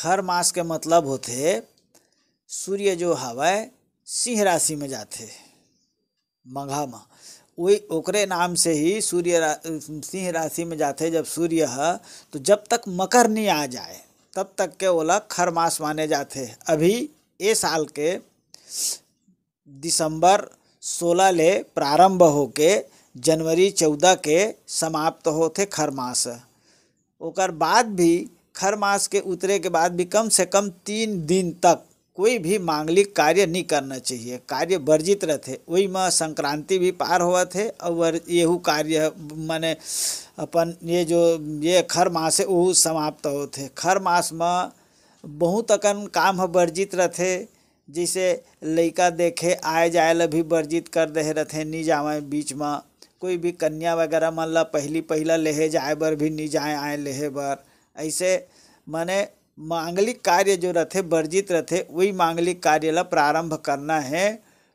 खर मास के मतलब होते सूर्य जो हवा सिंह राशि में जाते मघा म वही ओकरे नाम से ही सूर्य सिंह राशि में जाते जब सूर्य है तो जब तक मकर नहीं आ जाए तब तक के ओला मास माने जाते अभी ये साल के दिसंबर सोलह ले प्रारंभ के जनवरी चौदह के समाप्त होते मास ओकर बाद भी खर मास के उतरे के बाद भी कम से कम तीन दिन तक कोई भी मांगलिक कार्य नहीं करना चाहिए कार्य वर्जित रहते वही में संक्रांति भी पार हुआ थे और यहू कार्य माने अपन ये जो ये खर मास है वह समाप्त थे खर मास में बहुत अकन काम वर्जित रहते जिसे लड़का देखे आए जाए ल भी वर्जित कर दे रहते नहीं जावे बीच में कोई भी कन्या वगैरह मान ला पहली पहला लेहे जाए बर भी नहीं जाए आए लेहे बर ऐसे माने मांगलिक कार्य जो रथे वर्जित रथे वही मांगलिक कार्य ला प्रारंभ करना है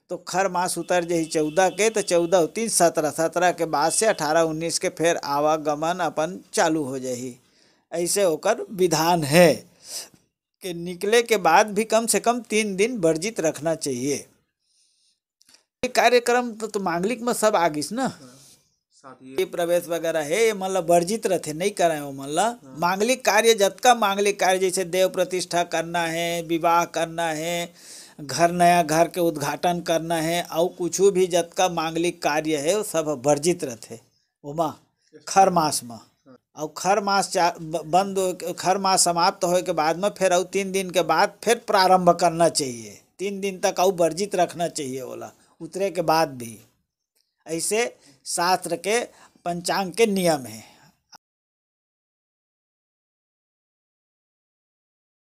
तो खर मास उतर जाही चौदह के तो चौदह तीन सत्रह सत्रह के बाद से अठारह उन्नीस के फिर आवागमन अपन चालू हो जाही ऐसे होकर विधान है कि निकले के बाद भी कम से कम तीन दिन वर्जित रखना चाहिए कार्यक्रम तो, तो मांगलिक में सब आ गिस ना साथ ही प्रवेश वगैरह है ये मतलब वर्जित रहते नहीं कराए वो मतलब हाँ। मांगलिक कार्य जत का मांगलिक कार्य जैसे देव प्रतिष्ठा करना है विवाह करना है घर नया घर के उद्घाटन करना है और कुछ भी जत का मांगलिक कार्य है वो सब वर्जित रहते उमा खर मास में हाँ। और खर मास बंद खर मास समाप्त होए के बाद में फिर और तीन दिन के बाद फिर प्रारंभ करना चाहिए तीन दिन तक और वर्जित रखना चाहिए ओला उतरे के बाद भी ऐसे शास्त्र के पंचांग के नियम हैं